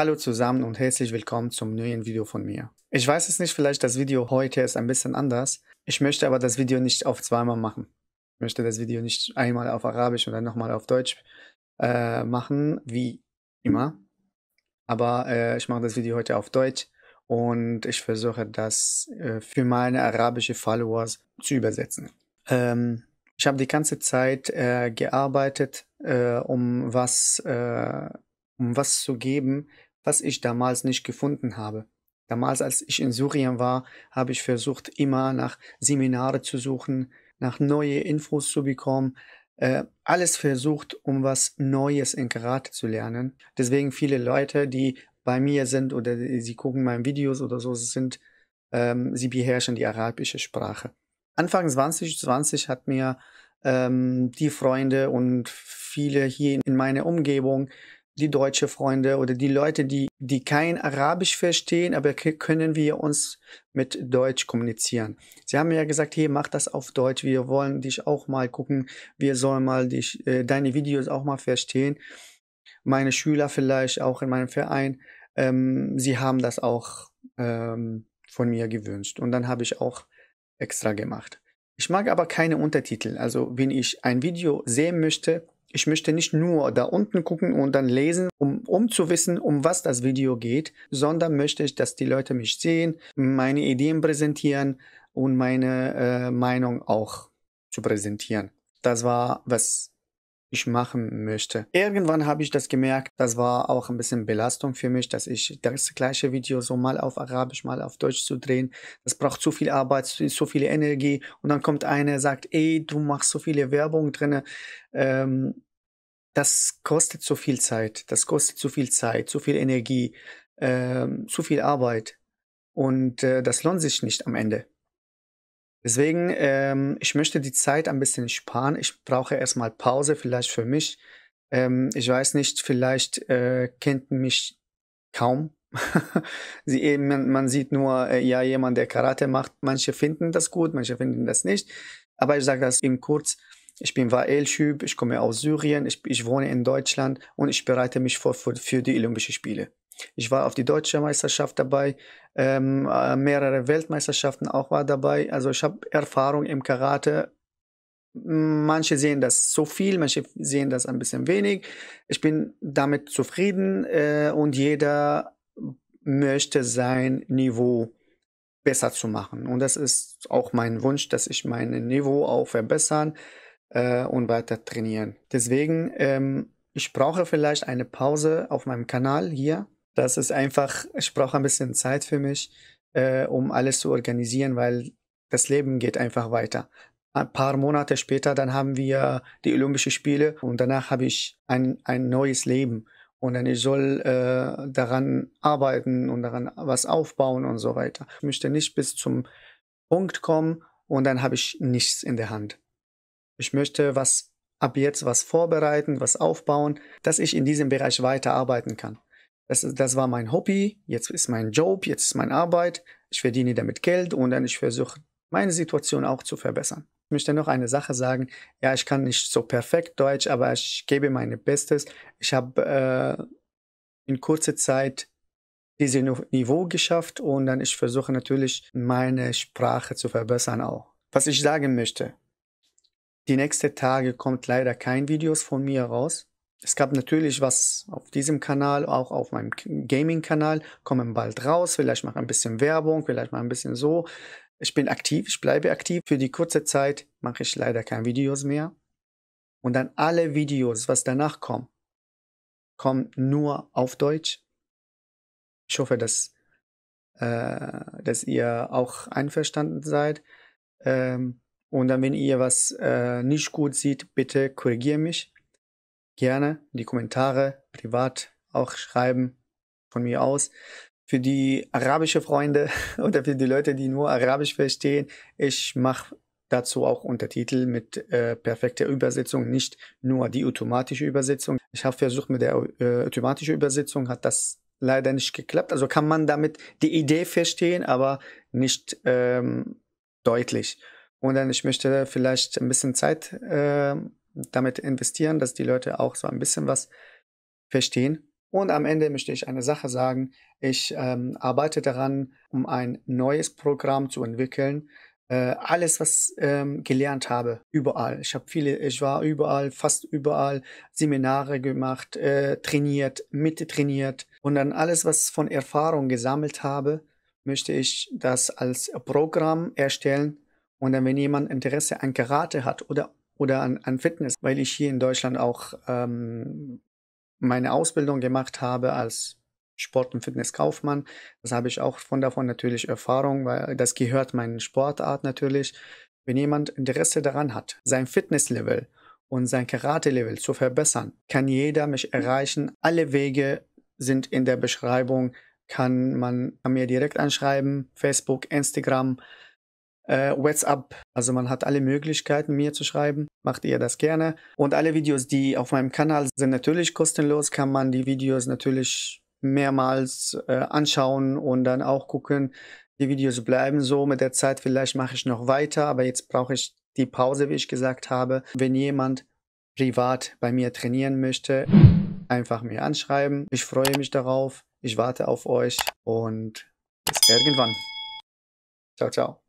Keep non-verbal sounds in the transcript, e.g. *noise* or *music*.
Hallo zusammen und herzlich willkommen zum neuen Video von mir. Ich weiß es nicht, vielleicht das Video heute ist ein bisschen anders. Ich möchte aber das Video nicht auf zweimal machen. Ich möchte das Video nicht einmal auf Arabisch und dann nochmal auf Deutsch äh, machen, wie immer. Aber äh, ich mache das Video heute auf Deutsch und ich versuche das äh, für meine arabische Followers zu übersetzen. Ähm, ich habe die ganze Zeit äh, gearbeitet, äh, um was äh, um was zu geben, was ich damals nicht gefunden habe. Damals, als ich in Syrien war, habe ich versucht, immer nach Seminare zu suchen, nach neue Infos zu bekommen, äh, alles versucht, um was Neues in Karate zu lernen. Deswegen viele Leute, die bei mir sind oder sie gucken meine Videos oder so sind, ähm, sie beherrschen die arabische Sprache. Anfang 2020 hat mir ähm, die Freunde und viele hier in meiner Umgebung die deutsche Freunde oder die Leute, die, die kein Arabisch verstehen, aber können wir uns mit Deutsch kommunizieren. Sie haben ja gesagt, hey, mach das auf Deutsch, wir wollen dich auch mal gucken, wir sollen mal dich, äh, deine Videos auch mal verstehen. Meine Schüler vielleicht auch in meinem Verein, ähm, sie haben das auch ähm, von mir gewünscht und dann habe ich auch extra gemacht. Ich mag aber keine Untertitel, also wenn ich ein Video sehen möchte, ich möchte nicht nur da unten gucken und dann lesen, um, um zu wissen, um was das Video geht, sondern möchte ich, dass die Leute mich sehen, meine Ideen präsentieren und meine äh, Meinung auch zu präsentieren. Das war, was ich machen möchte. Irgendwann habe ich das gemerkt, das war auch ein bisschen Belastung für mich, dass ich das gleiche Video so mal auf Arabisch, mal auf Deutsch zu drehen. Das braucht zu viel Arbeit, zu viel Energie. Und dann kommt einer, sagt, ey, du machst so viele Werbung drin, Ähm, das kostet zu viel Zeit, das kostet zu viel Zeit, zu viel Energie, ähm, zu viel Arbeit. Und äh, das lohnt sich nicht am Ende. Deswegen, ähm, ich möchte die Zeit ein bisschen sparen. Ich brauche erstmal Pause, vielleicht für mich. Ähm, ich weiß nicht, vielleicht äh, kennt mich kaum. *laughs* Sie, äh, man, man, sieht nur, äh, ja, jemand, der Karate macht. Manche finden das gut, manche finden das nicht. Aber ich sage das eben kurz. Ich bin Wael Schüb, ich komme aus Syrien, ich, ich wohne in Deutschland und ich bereite mich vor für, für die Olympischen Spiele. Ich war auf die deutsche Meisterschaft dabei, ähm, äh, mehrere Weltmeisterschaften auch war dabei. Also ich habe Erfahrung im Karate. Manche sehen das so viel, manche sehen das ein bisschen wenig. Ich bin damit zufrieden äh, und jeder möchte sein Niveau besser zu machen. Und das ist auch mein Wunsch, dass ich mein Niveau auch verbessern äh, und weiter trainieren. Deswegen, ähm, ich brauche vielleicht eine Pause auf meinem Kanal hier, das ist einfach, ich brauche ein bisschen Zeit für mich, äh, um alles zu organisieren, weil das Leben geht einfach weiter. Ein paar Monate später, dann haben wir die Olympischen Spiele und danach habe ich ein, ein neues Leben. Und dann ich soll äh, daran arbeiten und daran was aufbauen und so weiter. Ich möchte nicht bis zum Punkt kommen und dann habe ich nichts in der Hand. Ich möchte was ab jetzt was vorbereiten, was aufbauen, dass ich in diesem Bereich weiterarbeiten kann. Das, das war mein Hobby, jetzt ist mein Job, jetzt ist meine Arbeit. Ich verdiene damit Geld und dann ich versuche, meine Situation auch zu verbessern. Ich möchte noch eine Sache sagen. Ja, ich kann nicht so perfekt Deutsch, aber ich gebe mein Bestes. Ich habe äh, in kurzer Zeit dieses Niveau geschafft und dann ich versuche natürlich meine Sprache zu verbessern auch. Was ich sagen möchte, die nächsten Tage kommt leider kein Videos von mir raus. Es gab natürlich was auf diesem Kanal, auch auf meinem Gaming-Kanal, kommen bald raus, vielleicht mache ein bisschen Werbung, vielleicht mal ein bisschen so. Ich bin aktiv, ich bleibe aktiv. Für die kurze Zeit mache ich leider keine Videos mehr. Und dann alle Videos, was danach kommen, kommen nur auf Deutsch. Ich hoffe, dass, äh, dass ihr auch einverstanden seid. Ähm, und dann, wenn ihr was äh, nicht gut seht, bitte korrigiert mich gerne in die Kommentare privat auch schreiben von mir aus. Für die arabische Freunde *laughs* oder für die Leute, die nur Arabisch verstehen, ich mache dazu auch Untertitel mit äh, perfekter Übersetzung, nicht nur die automatische Übersetzung. Ich habe versucht mit der äh, automatischen Übersetzung, hat das leider nicht geklappt. Also kann man damit die Idee verstehen, aber nicht ähm, deutlich. Und dann, ich möchte vielleicht ein bisschen Zeit äh, damit investieren, dass die Leute auch so ein bisschen was verstehen. Und am Ende möchte ich eine Sache sagen. Ich ähm, arbeite daran, um ein neues Programm zu entwickeln. Äh, alles, was ähm, gelernt habe, überall. Ich habe viele, ich war überall, fast überall Seminare gemacht, äh, trainiert, mittrainiert. Und dann alles, was von Erfahrung gesammelt habe, möchte ich das als Programm erstellen. Und dann, wenn jemand Interesse an Karate hat oder oder an, an Fitness, weil ich hier in Deutschland auch ähm, meine Ausbildung gemacht habe als Sport- und Fitnesskaufmann. Das habe ich auch von davon natürlich Erfahrung, weil das gehört meinen Sportart natürlich. Wenn jemand Interesse daran hat, sein Fitnesslevel und sein Karate-Level zu verbessern, kann jeder mich erreichen. Alle Wege sind in der Beschreibung. Kann man kann mir direkt anschreiben, Facebook, Instagram äh, WhatsApp. Also man hat alle Möglichkeiten, mir zu schreiben. Macht ihr das gerne. Und alle Videos, die auf meinem Kanal sind, natürlich kostenlos. Kann man die Videos natürlich mehrmals äh, anschauen und dann auch gucken. Die Videos bleiben so mit der Zeit. Vielleicht mache ich noch weiter, aber jetzt brauche ich die Pause, wie ich gesagt habe. Wenn jemand privat bei mir trainieren möchte, einfach mir anschreiben. Ich freue mich darauf. Ich warte auf euch und bis irgendwann. Ciao, ciao.